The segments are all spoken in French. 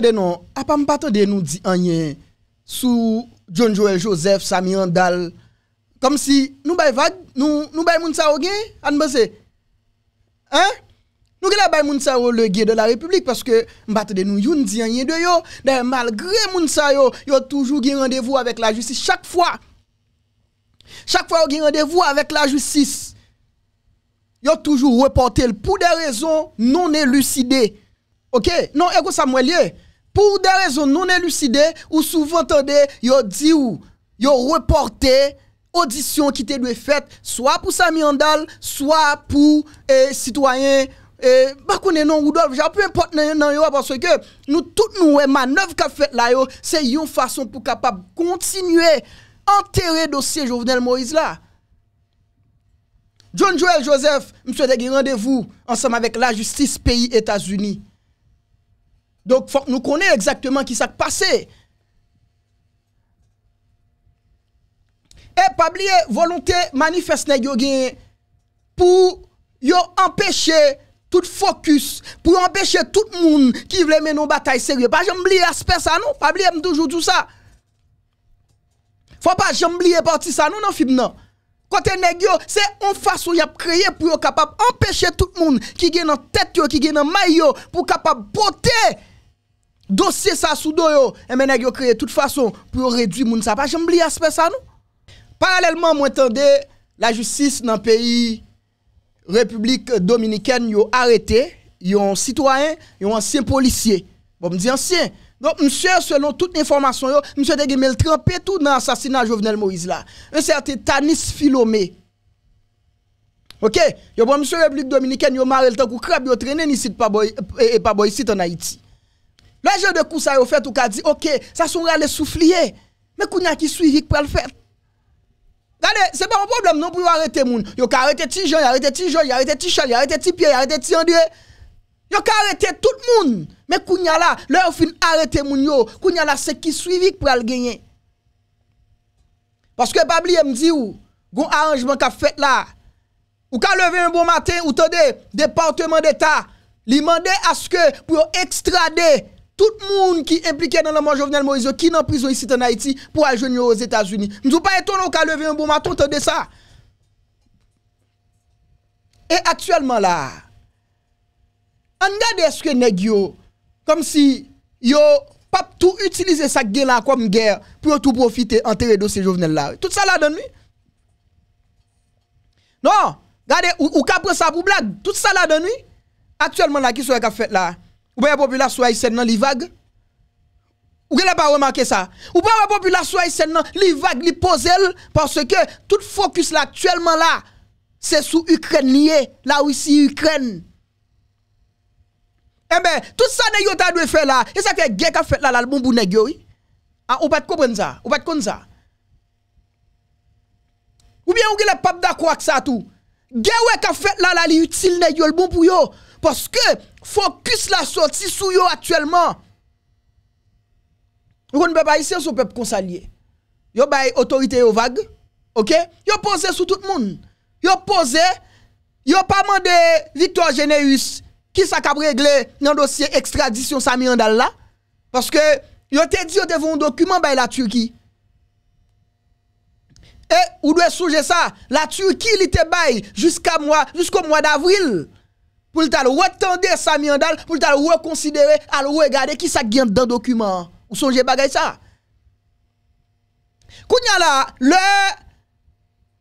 de non, à ah, pas de nous dit rien sous John Joel Joseph, Sami Andal comme si nous bay vague, nous nous bay moun sa ou an pense. Hein? Nous la bay moun sa ou le gué de la République parce que de nous youn dit rien de yo, d'ailleurs malgré moun sa yo, yo toujours gen rendez-vous avec la justice chaque fois. Chaque fois yo a rendez-vous avec la justice, yo toujours reporté pour des raisons non élucidées. OK Non, et ça moi pour des raisons non élucidées, ou souvent tendez, yo dit ou, yo reporté audition qui était faite, soit pour Sami Andal, soit pour eh, citoyen Je eh, bah qu'on est non Rudolf j'ai peu importe parce que nous toutes nous manœuvre qu'a fait là yo c'est une façon pour capable continuer enterrer dossier Jovenel Moïse là John Joel Joseph monsieur a rendez-vous ensemble avec la justice pays États-Unis donc, faut que nous connaissons exactement qui s'est passé. Et pas oublier, volonté manifeste pour empêcher tout focus, pour empêcher tout le monde qui veut mener une bataille sérieuse. Pas oublier l'aspect ça, non? Pas oublier toujours tout ça. Faut pas j'oublie parti ça, non, non, film, non. Côté nèg c'est une façon de a créé pour capable empêcher tout le monde qui gagne en tête qui gagne la maillot pour capable porter dossier ça sous dos yo et eh, mais yo créé toute façon pour réduire moun ça pas j'oublie aspect ça non parallèlement moi entendez la justice dans pays République dominicaine yo arrêté un citoyen un ancien policier bon me dit ancien donc monsieur selon toute information yo monsieur te le trempé tout dans assassinat Jovenel Moïse là un certain Tanis Philomé OK yo bon monsieur République dominicaine yo marre le temps kou crabe yo traîner ni site pas boy et eh, eh, pas boy site en Haïti le jeu de coup ça fait ou ka dit OK, ça sont les soufflier. Mais kounya a qui suivi pour le faire. Regardez, c'est pas un problème non pour arrêter moun. Yo ka arrêter ti Jean, arrêter ti Jean, arrêter ti Charles, arrêter ti Pierre, arrêter ti André. Yo ka arrêter tout le monde. Mais kounya y a là, fin arrête moun yo, kounya y a là qui suivi pour le gagner. Parce que Babli me dit ou, gon arrangement ka fait là. Ou ka levé un bon matin ou tendez département d'état, li mandé à ce que pour extrader tout le monde qui est impliqué dans le mort Jovenel Moïse, qui est en prison ici en Haïti, pour aller aux États-Unis. Nous ne sommes pas étonnés qu'à lever un bon matin de ça. Et actuellement là, on regarde ce que nèg comme si yo pas tout utiliser ça guerre là comme guerre pour tout profiter enterrer ces jovenels là. Tout ça là donne nuit. Non, regardez ou, ou ça pour blague, tout ça là donne nuit. Actuellement là qui soit qu'a fait là ou bien la population haïtienne dans les vagues Ou bien pas remarqué ça Ou bien la population haïtienne dans les vagues, les pose parce que tout focus là actuellement là, c'est sous Ukraine là où ici Ukraine. Eh bien, tout ça n'est yo de faire là, et ça que guerre qu'a fait là là le bon bout nèg Ah, ou pas comprendre ça, ou pas comprendre ça. Ou bien ou le pape d'accord avec ça tout. Guerre qu'a fait là là li utile nèg le bon pour yo parce que Focus la sortie sur yo actuellement. Vous ne pouvez pas ici, on peut consalier. Yo bay autorité vague. OK Yo posé sur tout le monde. Yo posé yo pas mandé Victor Généus qui ça cap régler dans dossier extradition Sami Andal parce que vous avez dit vous devant un document bay la Turquie. Et vous doit soulever ça, la Turquie il était bail jusqu'à jusqu'au mois d'avril pour le retendre Samy Andal, pour le reconsidérer, à regarder qui ça gagne dans le document. Vous songez bagay ça. Kounya là, le,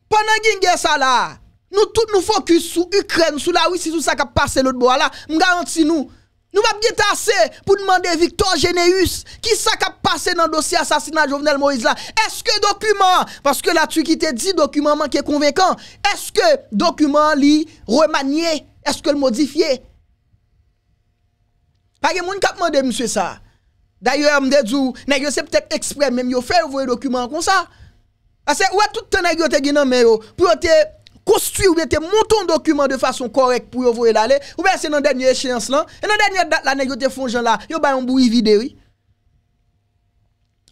pendant que ça là, nous tous nous focus sur l'Ukraine, sur la Russie, sur ça qui a passé l'autre bois là, nous garantis nous. Nous pas bien assez pour demander Victor Généus qui ça passé dans le dossier assassinat Jovenel Moïse là. Est-ce que document parce que là tu qui te dit document qui est convaincant, est-ce que document li remanié est-ce que le modifié? Pas de monde qui a demandé monsieur ça. D'ailleurs, m'de dou, nèg c'est peut-être exprès même yo fait un document comme ça. Parce que ouais tout temps nèg yo te gen mais pour te construire ou bien te monter un document de façon correcte pour envoyer l'aller ou bien c'est dans dernière échéance là et dans dernière date là il yo te font bout là yo ba yon bouillie vide oui.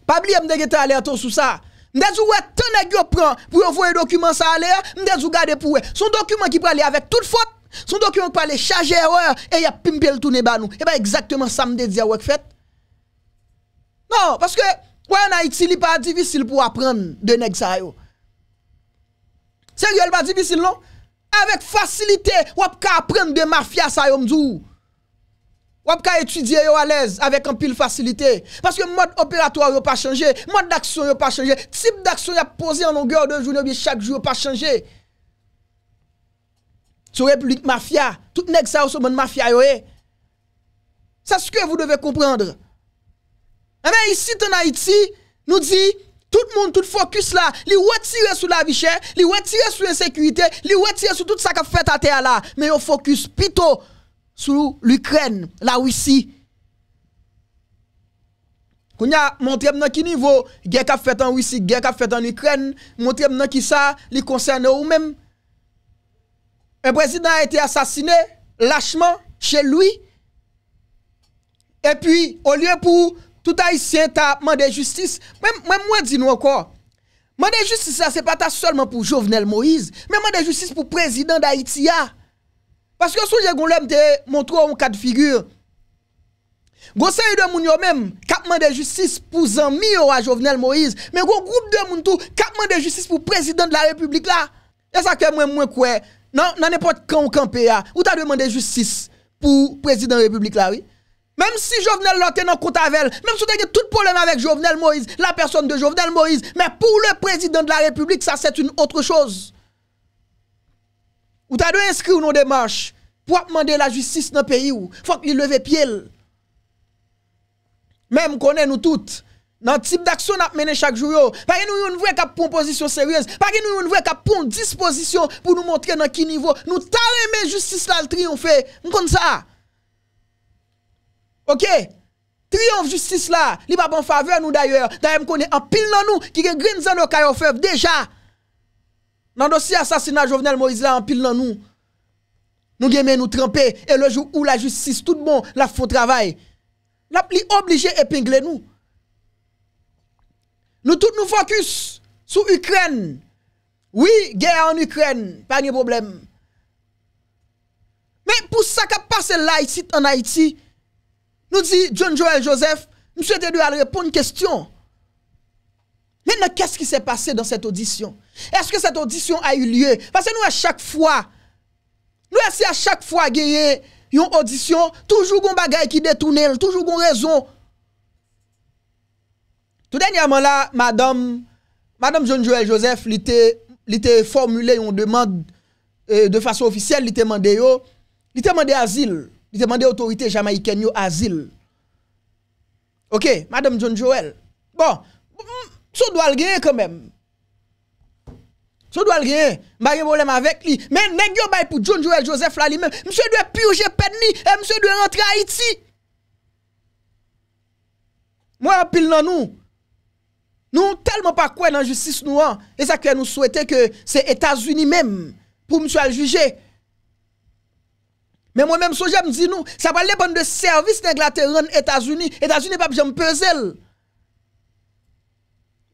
Pas oublier m'de gen alerte sous ça. M'de dou ouais tant nèg yo prend pour envoyer document ça aller, m'de dou garder pour Son document qui peut aller avec toute faute son document parle charge erreur et il a pimpé le tourner ba nous. Et eh pas ben, exactement ça me dit fait. Non, parce que ouais en Haïti, il pas difficile pour apprendre de nèg ça yo. Sérieux, il pas difficile non Avec facilité, ou ka apprendre de mafia ça yo m'dou. Ou ka étudier à l'aise avec un pile facilité parce que mode opératoire n'a pas changé, mode d'action n'a pas changé, type d'action y a posé en longueur de journée chaque jour pas changé. Sur République mafia. Tout nèg ça sous monde mafia yoé. Eh. C'est ce que vous devez comprendre. Eh bien, ici, en Haïti, nous dit, tout le monde, tout focus là, li retire sur la vie chère, li retire sur l'insécurité, li retire sur tout ça qu'a fait à terre là. Mais au focus plutôt sur l'Ukraine, la Russie. Qu'on a montré dans quel niveau guerre qu'a fait en Russie, guerre qu'a fait en Ukraine, montré à qui ça, li concerne ou même Un prezident a ete asasine, lachman, che lui. E pi, o liye pou touta isyen ta mande justis. Mwen mwen di nou anko. Mwende justis la se pata solman pou Jovenel Moïse. Mwen mwende justis pou prezident da Itia. Paske souje goun lèm te montrou an ka de figyur. Gonsen yon moun yo mèm, kap mande justis pou zan miyo a Jovenel Moïse. Mwen goun goun dè moun tou, kap mande justis pou prezident la republik la. E sa ke mwen mwen kwey. dans n'importe quand on campé ou t'as demandé justice pour le président de la République là, oui. Même si Jovenel Lotte dans compte avec même si tu as tout problème avec Jovenel Moïse, la personne de Jovenel Moïse, mais pour le président de la République, ça c'est une autre chose. Ou t'as dû inscrire nos démarches pour demander la justice dans le pays il faut qu'il leve pied. Même qu'on est nous toutes Nan tip d'akso nan ap mene chak jou yo. Pari nou yon vwe kap pon pozisyon seryèz. Pari nou yon vwe kap pon dispozisyon pou nou montre nan ki nivou. Nou taleme justice la l triyonfe. Mkonde sa? Ok? Triyonfe justice la. Li ba bon fave nou daye. Daye mkonde an pil nan nou ki regrin zan nou kayo feb. Deja. Nan dosi asasina jovenel Moiz la an pil nan nou. Nou gemen nou trempe. E le jou ou la justice tout bon la fow travay. Nap li oblije epengle nou. Nous tous nous focus sur l'Ukraine. Oui, guerre en Ukraine, pas de problème. Mais pour ça qui passé là, ici, en Haïti, nous dit John Joel Joseph, monsieur souhaitons a répondre une question. Maintenant, qu'est-ce qui s'est passé dans cette audition Est-ce que cette audition a eu lieu Parce que nous, à chaque fois, nous, si à chaque fois, gagner une audition, toujours un bagage qui détourne, toujours une raison tout dernièrement là, madame, madame John Joel Joseph, il était formulé une demande euh, de façon officielle, il était demandé, il demandé asile, il demandé autorité jamaïcaine yo asile. OK, madame John Joel. Bon, ça doit le gagner quand même. Ça doit le gagner. Pas bah, de problème avec lui. Mais nèg yo bay pour John Joel Joseph là lui-même, monsieur doit purger peine et monsieur doit rentrer à Haïti. Moi pile dans nous nous tellement pas quoi dans la justice nous hein. Et ça que nous souhaitons que c'est États-Unis même pour monsieur juger. Mais moi-même, je me dis nous, ça va dépendre de service d'Angleterre aux États-Unis. États-Unis pas me peser.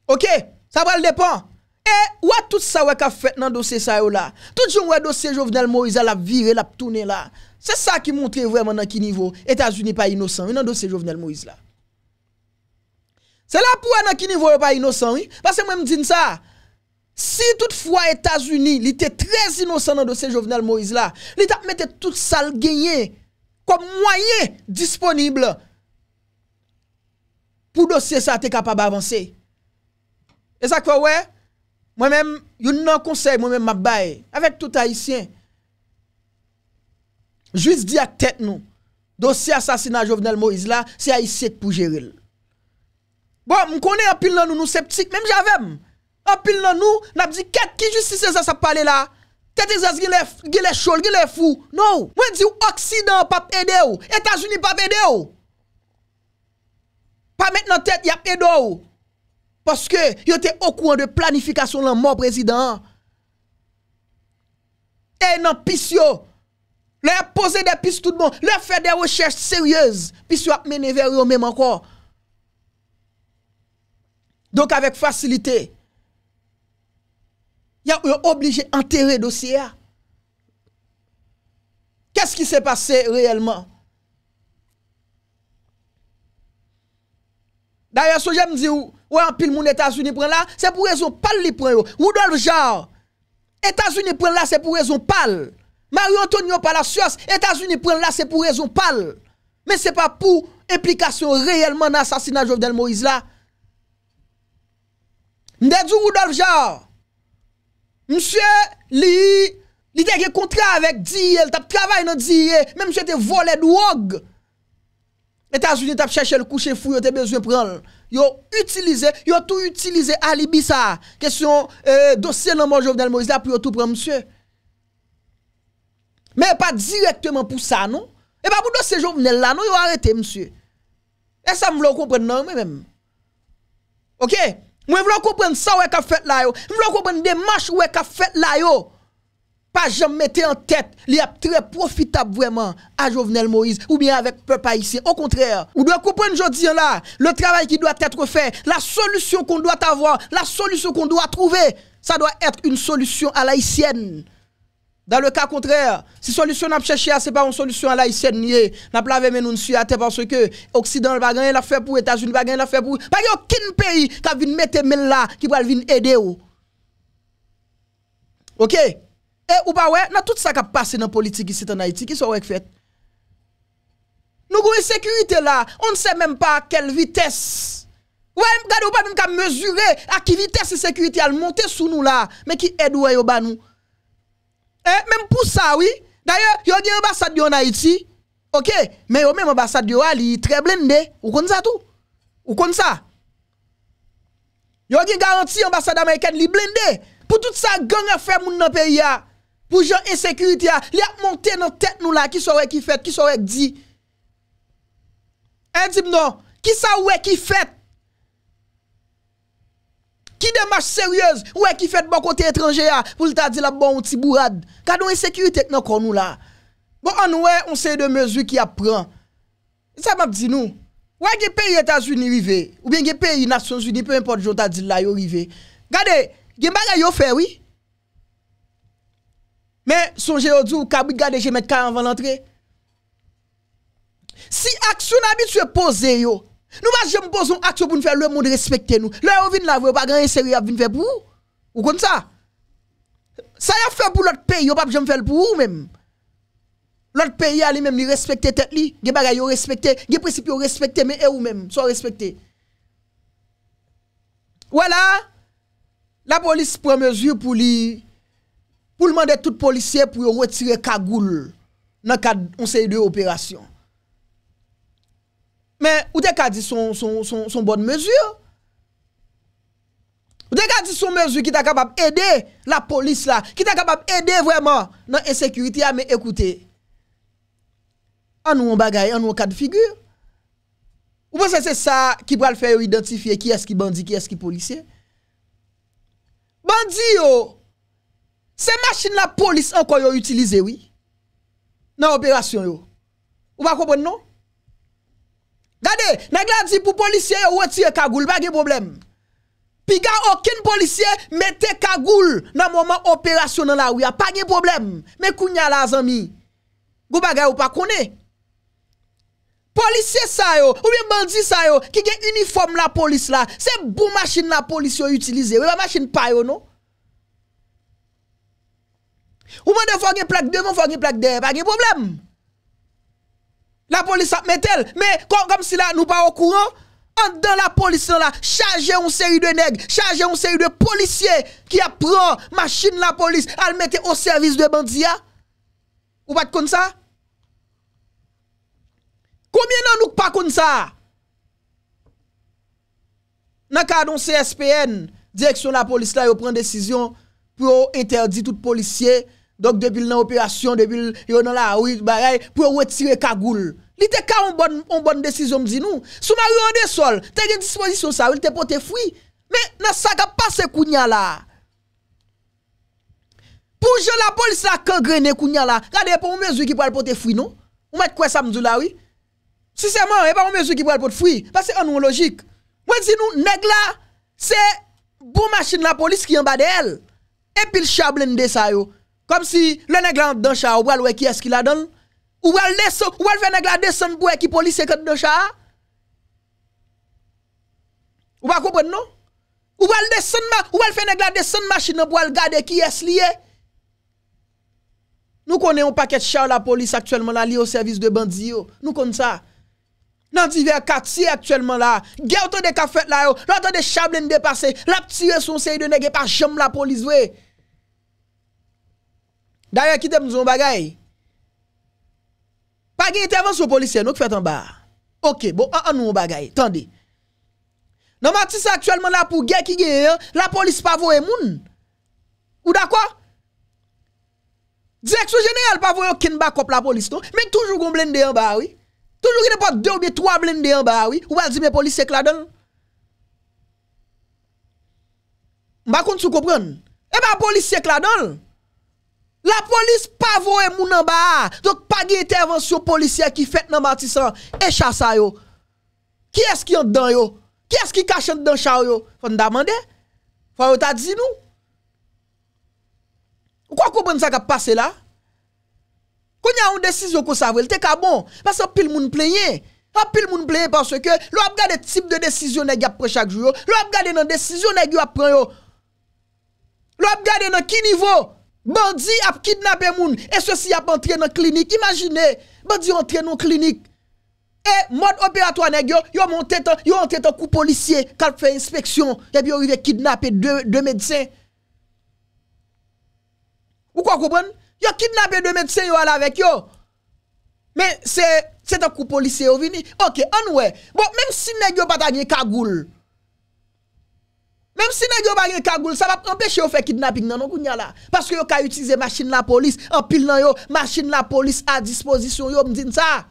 OK, ça va dépendre. Et où est tout ça ouais qu'a fait dans dossier ça là. Tout jour ouais dossier Jovenel Moïse la virer la tourner là. C'est ça qui montre vraiment dans quel niveau États-Unis pas innocent dans dossier Jovenel Moïse là. C'est là pour un qui niveau pas innocent, Parce que moi, je dis ça. Si toutefois États-Unis, il était très innocent dans le dossier Jovenel Moïse là, il mettent tout ça gagné comme moyen disponible pour dossier ça t'es capable d'avancer. Et ça quoi ouais? Moi-même, a un conseil, moi-même m'a avec tout haïtien. Juste dit à tête nous, dossier assassinat Jovenel Moïse là, c'est haïtien pour gérer. Bon, m konen apil nan nou nou septik, menm javem. Apil nan nou, nap di ket ki justice a sa pale la, tet e zaz gile chol, gile fou. Nou, mwen di ou Occident pap ede ou, Etajouni pap ede ou. Pa met nan tet, yap ede ou. Poske, yote okouan de planifikasyon lan mò, prezident. E nan pis yo, le ap pose de pis tout bon, le ap fè de rechèche sèryèz, pis yo ap mène ver yo mèm ankon. Donc avec facilité, ils eu obligé d'enterrer le dossier. Qu'est-ce qui s'est passé réellement? D'ailleurs, ce que j'aime dire, ouais, en pile, mon États-Unis prend là, c'est pour raison pâle, li prend Rudolf Les États-Unis prend là, c'est pour raison pâle. Mario Antonio Palacios, États-Unis prend là, c'est pour raison pâle. Mais c'est pas pour implication réellement dans l'assassinat de Jovenel Moïse là. M'de Rudolf Jarre. Monsieur, li, li te gen contrat avec DIE, tap travail dans DIE, même monsieur te volé drogue. etats unis tap cherché le coucher fou, yo te besoin prendre. Yo utilisé, yo tout utilisé alibi ça. Question euh, dossier dans mon Jovenel Moïse là pour tout prendre monsieur. Mais pas directement pour ça non. Et pas pour dossier Jovenel là non, yo arrêté monsieur. Et ça me le comprendre non même. OK Mwen vlo comprendre ça wè ka fait la yo. Mwen vlo comprendre demache wè ka fait la yo. Pas jamais mettre en tête, li ap très profitable vraiment à Jovenel Moïse ou bien avec peuple haïtien. Au contraire, on doit comprendre aujourd'hui là, le travail qui doit être fait, la solution qu'on doit avoir, la solution qu'on doit trouver, ça doit être une solution à l'haïtienne. Dans le cas contraire, si solution n'a cherché, c'est pas une solution à la haïtienne. N'a pas lavé nous à terre parce que occident va gagner la fait pour États-Unis va gagner la fait pour pas aucun pays qui venir mettre main là qui va venir aider ou. OK Et ou pas ouais, dans tout ça qui a passé dans la politique ici en Haïti qui sont fait. Nous avons une sécurité là, on ne sait même pas à quelle vitesse. Ouais, regardez, on pas même mesurer à quelle vitesse la sécurité a monter sous nous là, mais qui aide ou nous. Eh, même pour ça, oui. D'ailleurs, il y a une ambassade en Haïti. OK, mais yon même ambassade a ali très blindé, ou comme ça tout. Ou comme ça. a gen garantie ambassade américaine li blindé pour tout ça gang a fait moun dans pays à Pour gens insécurité y'a li a monté dans tête nous là qui saurait qui fait, qui qui dit. elle eh, dit non, qui saurait qui fait Ki demache seryez, bon ah, ou e ki fet bon kote etranje ya pou lita di la bon ou ti bourad. Gade ou e sekiritek nou kon nou la. Bo an nou e, on se de mezu ki apren. E sa map di nou. Ou e ge pe yi Etasuni rive, ou bien ge pe yi Nasyon Zuni, pe import jota di la yo rive. Gade, ge baga yo fe wii. Men, sonje yo di ou kabwit gade je met kaya anvan lantre. Si aksyon abit we pose yo. Nou bas jèm poson akso pou nou fè lè moun de respekte nou. Lè ou vin la vè, wè pa gan yè seri ap vin fè pou ou? Ou kon sa? Sa yè fè pou lòt pe, yò pa jèm fè lè pou ou mèm? Lòt pe yè alè mèm ni respekte tèt li, ge bagay yo respekte, ge presipe yo respekte, mè e ou mèm, so respekte. Wè la, la polis prè mesure pou li, pou lè mandè tout polisye pou yon wè tire kagoul nan kade onseye de operasyon. Men, ou dek a di son bon mezu ah, yo? Ou dek a di son mezu ki ta kapab ede la polis la? Ki ta kapab ede vwèman nan e-sekuriti a men ekoute? An nou an bagay, an nou an kad figyur? Ou pou se se sa ki pral fè yo identifiye ki eski bandi, ki eski polisye? Bandi yo, se machin la polis an kon yo utilize yo? Nan operasyon yo? Ou pa kompon nou? Gade, nagla di pou polisye yo weti e kagoul, pa gen problem. Pi ga okin polisye meti e kagoul nan mouman operasyon nan la ouya, pa gen problem. Me kounya la zan mi. Gou bagay ou pa koune. Polisye sa yo, ou mwen bandi sa yo, ki gen uniform la polis la, se bou masin la polis yo utilize, wewa masin pa yo nou. Ou mwen defo gen plek de, mwen fo gen plek de, pa gen problem. La polis ap met el, me kom gom si la nou pa okouran, an dan la polis lan la, chaje yon seri de neg, chaje yon seri de polisye, ki ap pran, machine la polis, al mette o servis de bandia, ou pat kon sa? Koumye nan nou pa kon sa? Nan ka don CSPN, direksyon la polis la, yo pran desisyon, pou yo enterdi tout polisye, Dok depil nan operasyon, depil yon nan la ouy bagay, pou yo wetire kagoul. Li te ka yon bonn bon desizyon mzi nou. Souman yon an de sol, te gen dispozisyon sa ou, li te pote fwi. Men, nan sakap pa se kounya la. Poujou la polis la kagre ne kounya la. Gade yon pou yon mezou ki pote fwi nou. Ou met kouy sa mzou la ouy. Siseman, yon e pou yon mezou ki pote fwi. Pase an nou logik. Mwen zi nou neg la, se bou machin la polis ki yon bade el. Epil chablen de sa ou. Kom si le neglan den chan wal wè ki es ki la don? Ou wal fè neglan de sèn pou wè ki polis e kèd den chan? Ou wakou bè non? Ou wal fè neglan de sèn machin nou wal gade ki es liye? Nou konè yon paket chan la polis aktuellement la liye ou servis de bandi yo. Nou konè sa. Nan divè kati aktuellement la. Gè ou to de ka fèt la yo. Lò to de chan blèn de pase. La pti yon son sey de negè pa jom la polis wey. Daya kitep nou zon bagay. Pa gen intervenso polisè nou ki fet an ba. Ok, bo an an nou an bagay. Tande. Nan matis aktuelman la pou gen ki gen, la polis pa vowe moun. Ou da kwa? Direkso genel pa vowe yon kin bakop la polis ton. Men toujou gon blende an ba ouy. Toujou gen e pot 2 ou 3 blende an ba ouy. Ou wèl di men polis sekladon. Mba kont sou kopren. E eh ba polis sekladon. Mba kont sou kopren. La polis pa voe moun nan ba a, dok pa gen intervensyon polisye ki fet nan matisan, e chasa yo. Ki es ki yon dan yo? Ki es ki kache yon dan chan yo? Fon damande? Fon yo ta dizi nou? Ou kwa kouboun sa ka pase la? Kounyan yon desisyon ko savel? Te ka bon? Mas apil moun plenye. Apil moun plenye panso ke lò ap gade tip de desisyon negi ap prechak jou yo. Lò ap gade nan desisyon negi ap pren yo. Lò ap gade nan ki nivou yo? Bandi ap kidnape moun, e se si ap entre nan klinik, imagine, bandi entre nan klinik, e mod operato anegyo, yo ante tan kou policye, kalp fe inspeksyon, epi yo ive kidnape de medsen, ou kwa koubon, yo kidnape de medsen yo ala vek yo, men se tan kou policye yo vini, ok, anwe, bon, menm si negyo pata nye kagoul, Même si nèg pas un cagoule, ça va empêcher de faire kidnapping dans nos là. parce que yo utilisé la machine la police, en pile nan yo, machine la police à disposition yo, dit ça.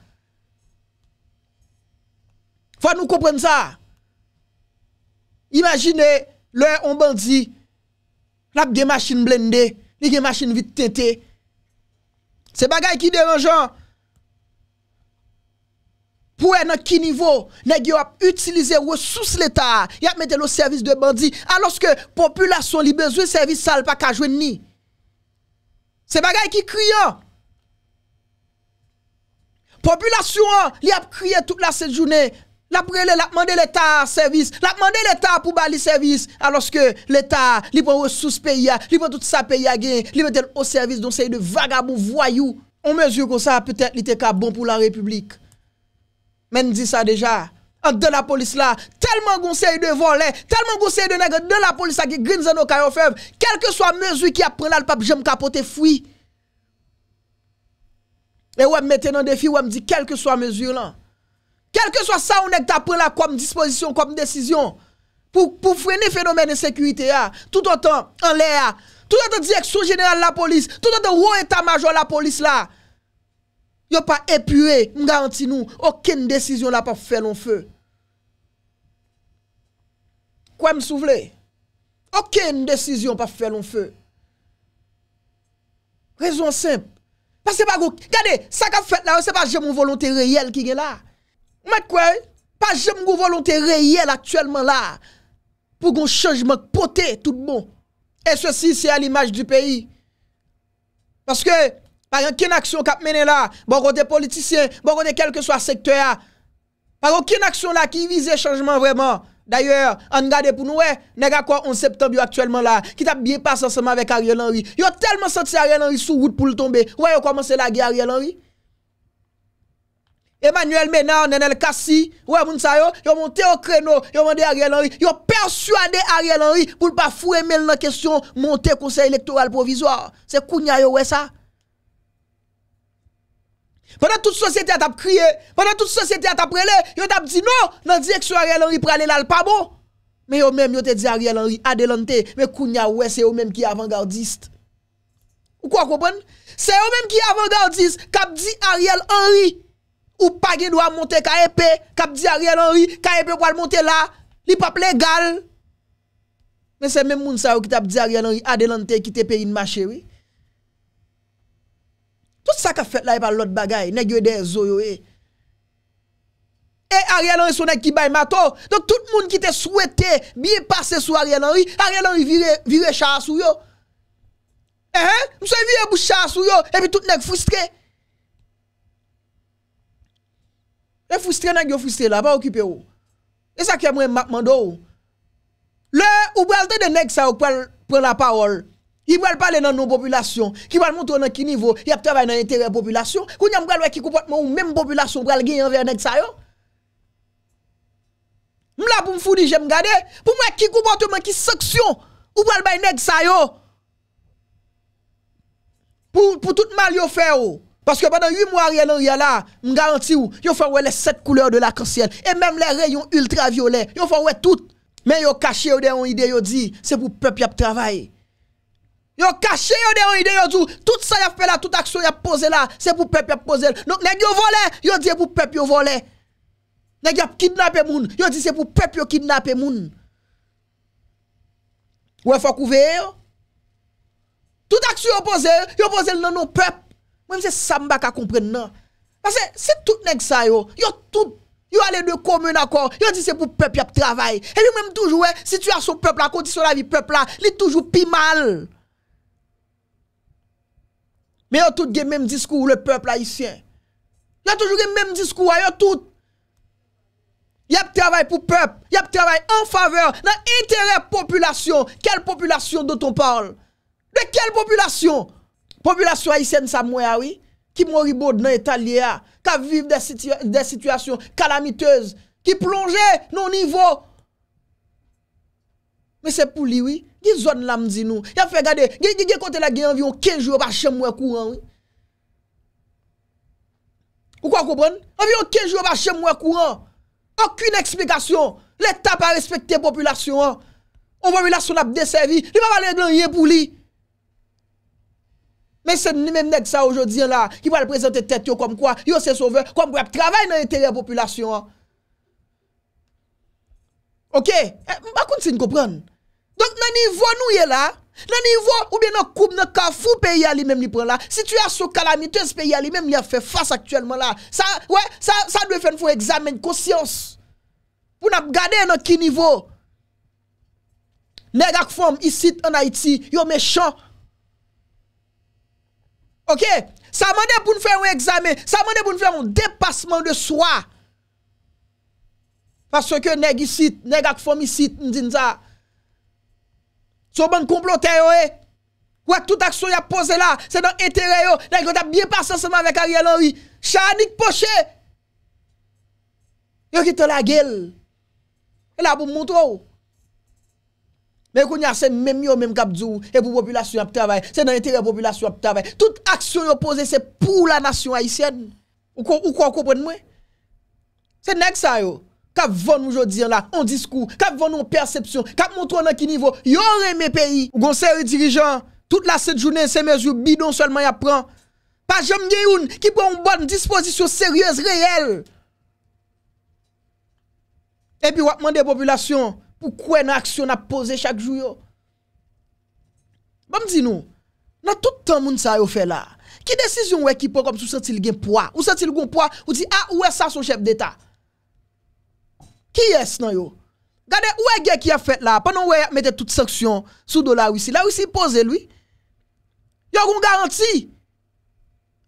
Faut nous comprendre ça. Imaginez le on bandit l'a des machines blindées, a une machine vite tenter C'est bagay qui dérangeant. Pouè nan ki nivou, negyo ap utilize wosous l'Etat, yap metel o servis de bandi, aloske populasyon li bezwe servis sal pa kajwen ni. Se bagay ki kriyo. Populasyon li ap kriyo tout la se jounen, la prele la ap mande l'Etat servis, la ap mande l'Etat pou bali servis, aloske l'Etat li pou wosous peya, li pou tout sa peya gen, li metel o servis don se y de vagabou voyou, on me ju kon sa, petè l'ite ka bon pou la republik. Même dit ça déjà. De la police là, tellement conseil de voler, tellement conseil de nègre de la police qui grince dans nos cailloux quelle que soit mesure qui apprend là, le pape, j'aime capoter fouille. Et ouais, mettez dans défi, ouais, me dit, quelle que soit mesure là. Quel que soit ça, on est pris là comme disposition, comme décision. Pour, pour freiner le phénomène de sécurité, tout autant en l'air, tout autant direction générale la police, tout autant haut état-major la police là. Yo pa epuwe, m garanti nou, okene desisyon la pa fe loun fe. Kwa m souvle? Okene desisyon pa fe loun fe. Rezon semp. Pase pa goun, gade, sa ka fèt la, se pa jem moun volonté reyel ki gen la. Mè kwen, pa jem moun volonté reyel atyèlman la, pou goun chanjman potè tout bon. E souci, se a l'imaj du peyi. Paske, Par aucune action qui mené là, bon côté politicien, bon côté quel que soit secteur Par aucune action là qui vise changement vraiment. D'ailleurs, en regarde pour nous, nèg quoi en septembre actuellement là, qui t'a bien passé ensemble avec Ariel Henry. Yo tellement senti Ariel Henry sous route pour le tomber. Ouais, ont commencé la guerre Ariel Henry. Emmanuel Ménard, Nenel Kassi, ouais, moun sa yo, yo monté au créneau, yo mandé Ariel Henry, yo persuadé Ariel Henry pour pas fouer même la question monter conseil électoral provisoire. C'est kounya yo ouais ça. Pendant toute société a t'a crié, pendant toute société a t'a prélé, yo t'a dit non, que direction Ariel Henry prale là pas bon. Mais yo même yo te dit Ariel Henry adelante, mais kounya ouais c'est eux même qui avant-gardiste. Ou quoi comprendre C'est eux même qui avant-gardiste qui dit Ariel Henry ou pas gen doit monter KEP, Kap dit Ariel Henry, KEP pour monter là, li pas légal. Mais c'est même moun sa qui t'a dit Ariel Henry adelante qui te paye une marché oui. Sot sa ka fet la e pa lot bagay, nek yo e den zo yo e. E ariyanari sou nek ki bay mato. Donk tout moun ki te souwete biye pase sou ariyanari, ariyanari vire chas ou yo. E eh, he? Eh? Mousse vire bou chas ou yo, e pi tout nek fustre. Nek fustre, nek yo fustre la, pa ou kipe ou. E sa ki a mwen makman do ou. Le ou bwazte de nek sa ou pren la parol. Il va parler dans nos populations, qui va montrer dans quel niveau, il a travaillé dans l'intérêt de la population. Qu'on y a qui comportement ou même population pour gagner envers nèg ça yo. là pour me je j'aime garder pour moi qui comportement qui sanction ou pour bail nèg ça yo. Pour pour tout mal yo fait parce que pendant 8 mois, Ariel Henry là, je garantis vous, vous faites les 7 couleurs de la en Et même les rayons ultraviolets, vous faites tout. Mais vous cachez derrière une idée, vous dit, c'est pour le peuple qui travaille. Yon kache yon de yon ide yon zou. Tout sa yon fe la, tout aksyon yon pose la. Se pou pep yon pose la. Nèk yon vole, yon diye pou pep yon vole. Nèk yon kidnape moun. Yon diye pou pep yon kidnape moun. Ou e fok ouve yo. Tout aksyon yon pose la, yon pose la nan nou pep. Mwen mse samba ka kompre nan. Pase se tout nèk sa yo. Yon tout, yon ale nou kome nan kon. Yon diye se pou pep yon travay. E mwen mwen toujou we, situasyon pep la, kondisyon la vi pep la. Li toujou pi mal. Mais yon tout gen même discours le peuple haïtien. Yon toujours le même discours yon tout. Yon travail pour peuple, y yon travail en faveur dans intérêt population. Quelle population dont on parle De quelle population Population haïtienne ça mouya, oui qui moribode dans l'état ah. qui vivent des, des situations calamiteuses, qui plongeait nos niveaux Mwen se pou liwi, di zon lam zinou. Ya fè gade, gen kote la gen, an viyon kejou pa chèm mwen kouan. Ou kwa koupon? An viyon kejou pa chèm mwen kouan. Okun eksplikasyon. L'Etat pa respekte popülasyon an. Ou wè wè la son ap desèvi. Li wè wè lè glan yè pou li. Mwen se mè mnèk sa oujodjin la, ki wè al prezente tèt yo kom kwa. Yo se souve, kom kwa ap travèl nan yé terè popülasyon an. Ok, eh, ma koun si Donc, nan nous est là, la, nan niveau ou bien nan nous nan kafou pays a lui-même li prend là, situation ce pays a même même a fait face actuellement là. sa, ouais, Ça faire faire un foun examen conscience pour regarder nan ki niveau? fom isit en Haïti yo méchant. Ok, Ça m'a pour nous faire un examen, ça m'a pour nous faire un dépassement de soi. Fa sou ke neg ak fomi sit njin za. Sou men komplote yo e. Eh. Kwa tout aksyon ya pose la. Se nan etere yo. Neg yo tap biye pa san seman vek a riyal anwi. Chanik poche. Yo ki to la gel. E la pou mwontro yo. Neg yo kwenye asen menm yo menm kap dzou. E pou populasyon ap travay. Se nan etere populasyon ap travay. Tout aksyon yo pose se pou la nasyon aisyen. Ou kwa kwen mwen? Se neg sa yo. Kap von nou jodi an la, an diskou, kap von nou an persepsyon, kap montron nan ki nivou, yon reme peyi. Ou gonsen yon dirijan, tout la set jounen, semez yon bidon, solman ya pran. Pa jom ye yon, ki pou an bonn, disposisyon seryèz, reyèl. E pi wakman de popülasyon, pou kwen a aksyon apose chak jou yo. Ba m di nou, nan toutan moun sa yo fè la, ki desisyon wè ki pou kom sou sentil gen pwa. Ou sentil gen pwa, ou di, a, ah, wè sa son chep deta. Qui Qui est nan yo? Gade, où est qui qui a fait là? Pendant où est mettez toutes sanctions sous dollar la là, La wisi pose lui. Yo une garantie.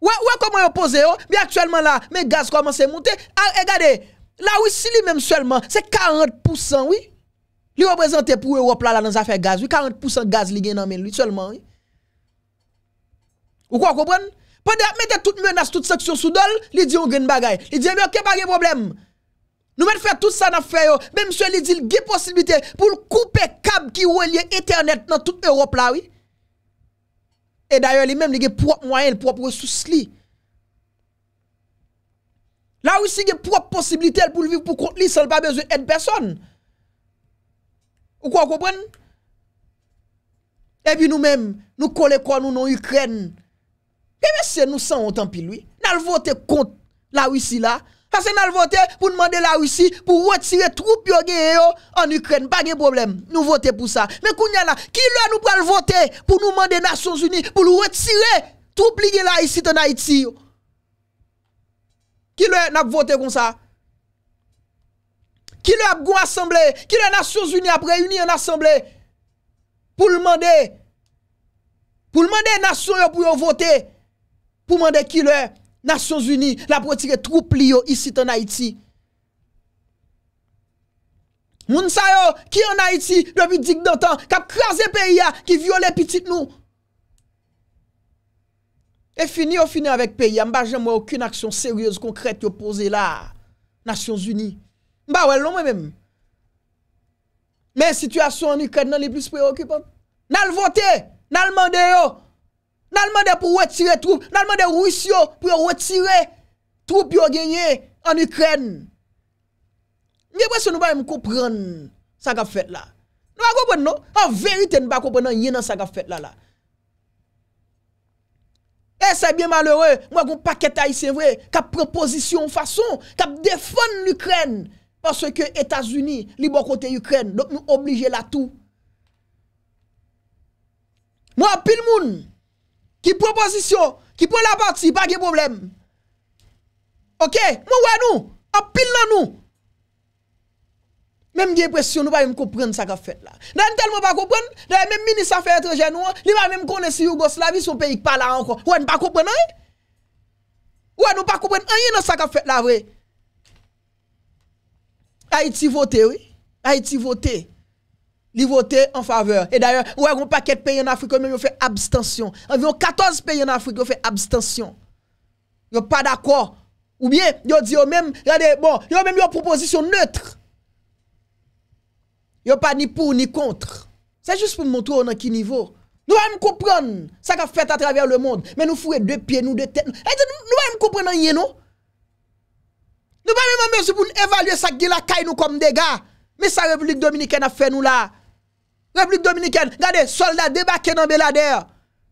Ou ouais, comment yo pose yo? Mais actuellement, là, mes gaz commencent à monter. Regardez, ah, eh, là, gade, la Russie lui même seulement, c'est 40% oui. Li représente pour Europe là, là dans affaires gaz. Oui, 40% gaz li gen en lui seulement. Oui. Ou quoi comprendre Pendant mettez toute menace, toute sanctions sous dol, li dit on gagne bagay. Il dit mais OK pas de problème. Nous allons faire tout ça n'a fait Même monsieur il dit il y a possibilité pour couper câble qui relie internet dans toute l'Europe. là oui. Et d'ailleurs lui même il a propre moyen, propre ressources. Là aussi il a propre possibilité pour vivre pour compte lui sans pas besoin d'aide personne. Ou quoi comprendre Et puis nous-mêmes, nous collons quoi nous non Ukraine. Et eh bien c'est nous sans autant en lui, Nous voter contre la Russie là. Kase nan l vote pou nman de la ou si pou wote sire troup yo gen yo an Ukren. Pa gen problem nou vote pou sa. Men kou nyan la, ki lwa nou pral vote pou nou man de Nasyons Uni pou l wote sire troup li gen la ou si ton Haiti yo. Ki lwa nan vote kon sa. Ki lwa ap goun asemble, ki lwa Nasyons Uni ap reuni an asemble pou l mande. Pou l mande Nasyons yo pou yo vote pou mande ki lwa. Nasyon zuni, la protik e troupli yo isi tan Haiti. Moun sa yo, ki an Haiti, lopi dik dan tan, kap kraze peyi ya ki viole pitit nou. E fini yo fini avèk peyi ya, mba jèm wè akoun aksyon seryèz, konkrèt yo pose la. Nasyon zuni, mba wè lom non, wè mèm. Mwen situasyon an yi kèd nan li blis preokipan, nan l votè, nan l mandè yo. Nalman de pou wetire troupe, nalman de rwisyon pou wetire troupe yo genye an Ukren. Nye bwese nou ba yon koupren sa gafet la. Nou a goupen non? nou, an veriten ba koupen nan yon nan sa gafet la la. E sa biye malere, mwa goun paketa yi se vwe, kap prepozisyon fason, kap defon Ukren. Paswe ke Etasuni li bon kote Ukren, dop nou oblije la tou. Mwa pil moun, Ki propozisyon, ki pon la pati, pa ge problem. Ok, mwen wè nou, apil nan nou. Mèm diye presyon, nou wè mèm kopren sa ka fet la. Nan tel mèm wè mèm kopren, nan mèm minisa fè etre genou, li wè mèm konè si Yugoslavi sou pe yik pala anko. Wè mèm pa kopren an yi? Wè mèm pa kopren an yi nan sa ka fet la vre. A iti vote wè, a iti vote wè. Ils voté en faveur. Et d'ailleurs, ou a un paquet de pays en Afrique qui ont fait abstention. Environ 14 pays en Afrique ont fait abstention. Ils n'ont pas d'accord. Ou bien, ils ont dit même, regardez, bon, ils ont même une proposition neutre. Ils n'ont pas ni pour ni contre. C'est juste pour montrer on a qui niveau. Nous allons comprendre ce qu'a fait à travers le monde. Mais nous fouer deux pieds, nous deux têtes. Eh, nous allons comprendre rien, non? Nous allons même mesure pour évaluer ça qui la caille nous comme dégâts. Mais ça, République Dominicaine a fait nous là. République dominicaine, regardez, soldats débarqués dans Belader.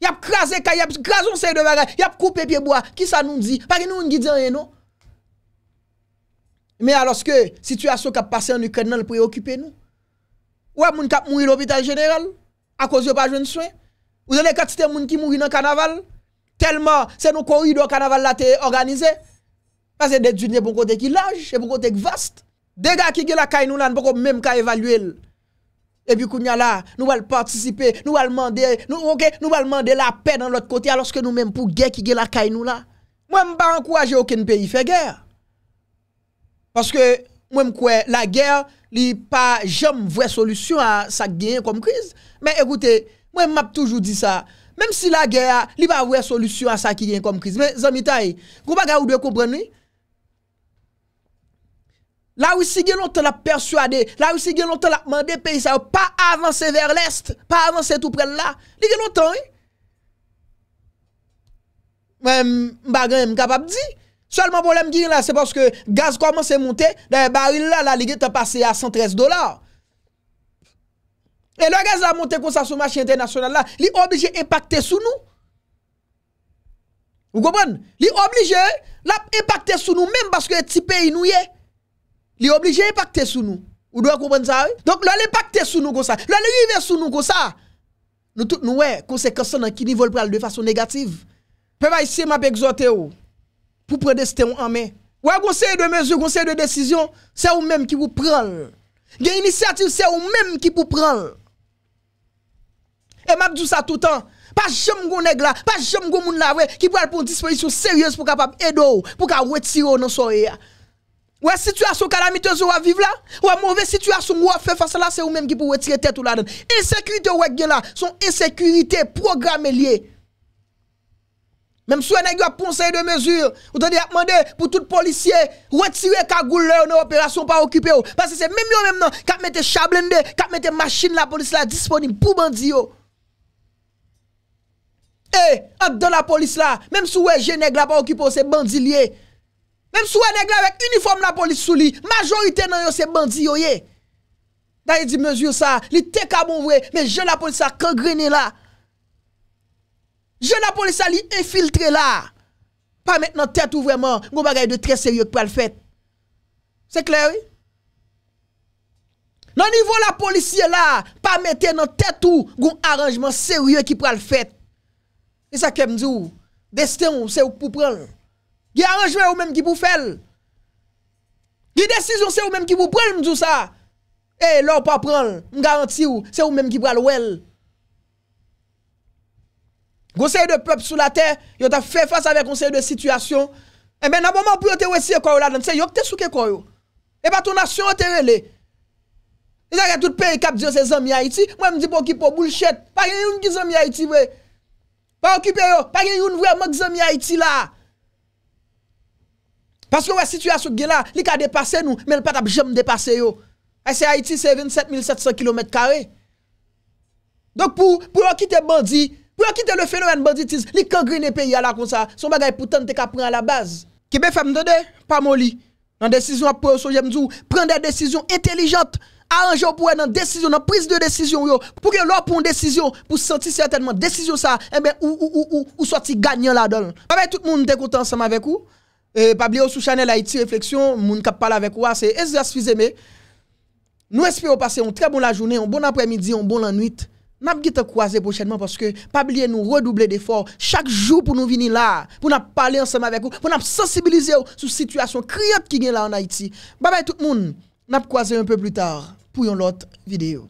Y a crasé, y a crasé de bagages, y a coupé pied bois. Qui ça nous dit Parce que nous qui dit rien, non Mais alors que situation qui a passé en Ukraine, nous préoccupe nous. Ouais, est-ce moun qui mourir l'hôpital général à cause de pas de soins. Vous avez quantité de gens qui mourir dans le carnaval Tellement, c'est nos corridors carnaval là organisé. Parce que des dunes, pour côté qui large, et pour côté vaste. Des gars qui ont la nous là, même qu'à évaluer. Et puis, là, nous allons participer, nous allons demander, nous, nous demander la paix dans l'autre côté, alors que nous-mêmes, pour guerre qui est la caille, nous là. Moi, je ne pas encourager aucun pays à faire guerre. Parce que, moi, je la guerre, n'est pas jamais vraie solution à ça vient comme crise. Mais écoutez, moi, je toujours dit ça. Même si la guerre, n'est pas vraie solution à ça qui gagne comme crise. Mais, Zamitaï, vous ne pouvez pas comprendre, La wisi gen lontan la perswade, la wisi gen lontan la mande peyi sa yo pa avanse ver lest, pa avanse tou prel la. Li gen lontan e? Mwen bagan m kapap di. Solman bolem gir la se poske gaz komanse monte, la baril la la li gen ta pase a 113 dolar. E la gaz la monte konsa sou machin internasyonal la, li oblije impacte sou nou. Ou gobon? Li oblije la impacte sou nou menm baske ti peyi nou yey. li obligé impacter sur nous. Ou doit comprendre ça, oui? Donc, impacter sur nous comme ça. vivre sur nous comme ça. Nous tous, nous, ouais, conséquences dans qui niveau prendre de façon négative. Peu essayer m'a exhorté ou, oh, pour prendre destin en main. Ouais, conseil de mesure, conseil de décision, c'est vous-même qui vous prend. Gain initiative, c'est vous-même qui vous prenez. Et m'a dit ça tout le temps. Pas jamais gon nèg là, pas jamais gon moun là, qui prend pour une disposition sérieuse pour capable aider pour capable retirer dans soirée. Ou e situasyon karamitez ou a vive la, ou a e mouve situasyon ou a fe fase la, se ou menm ki pou wetire tet ou la den. Insekurite ou wek gen la, son insekurite programe liye. Mem sou e neg yo non, a ponseye de mezur, ou te di apmande pou tout polisye, wetire kagoul le ou nou operasyon pa okipe ou. Pase se menm yo menm nan, kapmete chablende, kapmete maschine la polis oh. eh, la disponim pou bandi yo. E, apden la polis la, mem sou we gen neg la pa okipe ou se bandi liye. Mèm sou anègle avèk uniform la polis sou li, majorite nan yo se bandi yo ye. Da yè di mezyou sa, li te ka moun vwe, mèm jè la polis sa kagrenè la. Jè la polis sa li infiltre la, pa mèt nan tèt ou vreman, goun bagay de tre seryè k pral fèt. Se kler we? Nan nivou la polis ye la, pa mètè nan tèt ou, goun aranjman seryè k pral fèt. Mèm sa kem di ou, destè ou se ou pou pran lè. Il y a arrangement ou même qui vous fait. Il y a décision c'est ou même qui vous prend tout ça. Et eh, là pas prendre, me garantis ou c'est ou même qui prend well. Conseil de peuple sous la terre, yo t'a fait face avec conseil de situation. Et eh ben, moment pour te aussi quoi là dedans, c'est yo te souke quoi yo. Et eh pas ben, ton nation te relé. Et ça tout pays kap dire ses amis Haïti, moi me dis pour qui pour bullshit, pas une qui amis Haïti vrai. Pas occupé yo, pas une vraiment qui amis Haïti là. Paske wè situasyon gen la, li ka depase nou, men l patap jem depase yo. E se Haiti, se 27700 km2. Donk pou, pou yon kite bandi, pou yon kite le fenomen banditis, li kangri ne peyi ala kon sa. Son bagay pou tante ka pren a la baz. Kibe fèm de de, pa moli. Nan desisyon ap preso jem zou, pren de desisyon intelijant. Aranjou pou wè nan desisyon, nan pris de desisyon yo. Pou gen lò pou yon desisyon, pou se senti certainman desisyon sa. E eh men ou, ou, ou, ou, ou soti ganyan la don. Pa wè tout moun de kote ansam avek ou. Pablié euh, pas sous Chanel Haïti réflexion, moun kap parle avec moi c'est Ezra Fizeme. Nous espérons passer une très bonne journée, un bon après-midi, une bonne nuit. Nous allons croiser prochainement parce que, pas nous redoubler d'efforts chaque jour pour nous venir là, pour nous parler ensemble avec vous, pour nous sensibiliser sur la situation criante qui est là en Haïti. Bye bye tout le monde. Nous croiser un peu plus tard pour une autre vidéo.